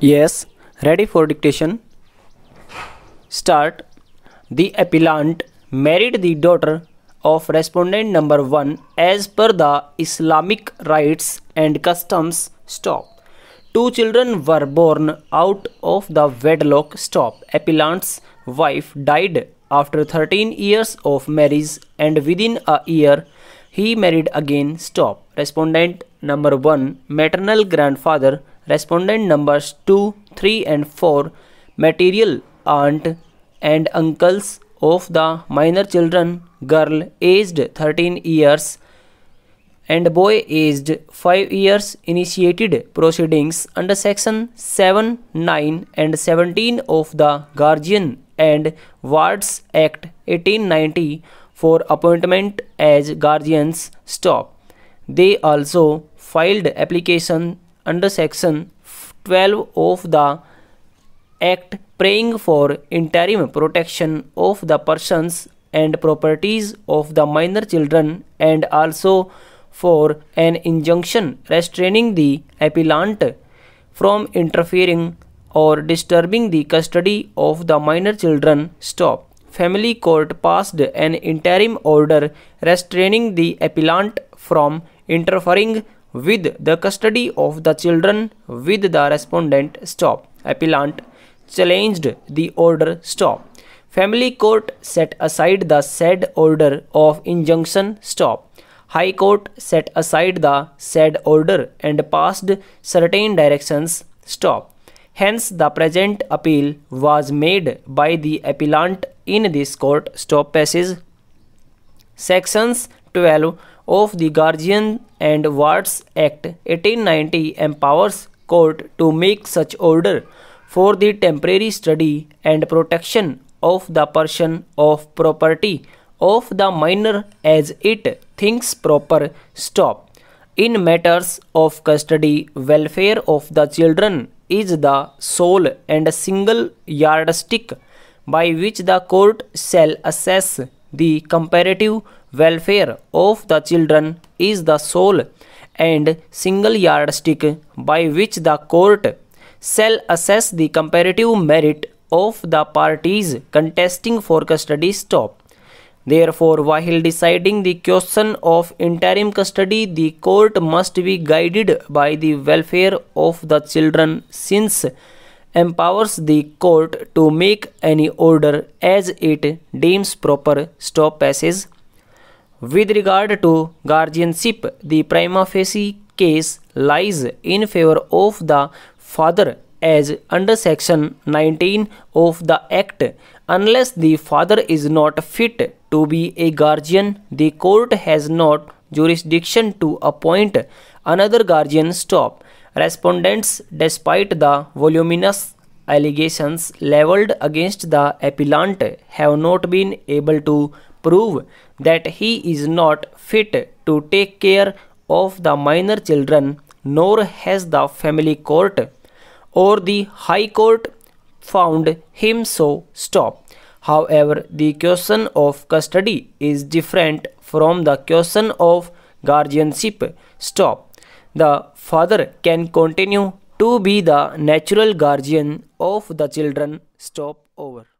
Yes, ready for dictation. Start. The appellant married the daughter of respondent number 1 as per the Islamic rites and customs. Stop. Two children were born out of the wedlock. Stop. Appellant's wife died after 13 years of marriage and within a year he married again. Stop. Respondent number 1 maternal grandfather Respondent numbers 2, 3, and 4, material aunt and uncles of the minor children, girl aged 13 years and boy aged 5 years initiated proceedings under section 7, 9 and 17 of the Guardian and Wards Act 1890 for appointment as guardians stop. They also filed application under section 12 of the act praying for interim protection of the persons and properties of the minor children and also for an injunction restraining the appellant from interfering or disturbing the custody of the minor children stop family court passed an interim order restraining the appellant from interfering with the custody of the children with the respondent stop. Appellant challenged the order stop. Family court set aside the said order of injunction stop. High court set aside the said order and passed certain directions stop. Hence, the present appeal was made by the appellant in this court stop passes sections 12 of the Guardian and Wards Act 1890 empowers court to make such order for the temporary study and protection of the person of property of the minor as it thinks proper stop in matters of custody welfare of the children is the sole and single yardstick by which the court shall assess the comparative welfare of the children is the sole and single yardstick by which the court shall assess the comparative merit of the parties contesting for custody stop. Therefore, while deciding the question of interim custody, the court must be guided by the welfare of the children since empowers the court to make any order as it deems proper stop passes. With regard to guardianship, the prima facie case lies in favor of the father as under section 19 of the act unless the father is not fit to be a guardian the court has not jurisdiction to appoint another guardian stop Respondents, despite the voluminous allegations leveled against the appellant, have not been able to prove that he is not fit to take care of the minor children, nor has the family court or the High Court found him so stop. However, the question of custody is different from the question of guardianship stop the father can continue to be the natural guardian of the children. Stop over.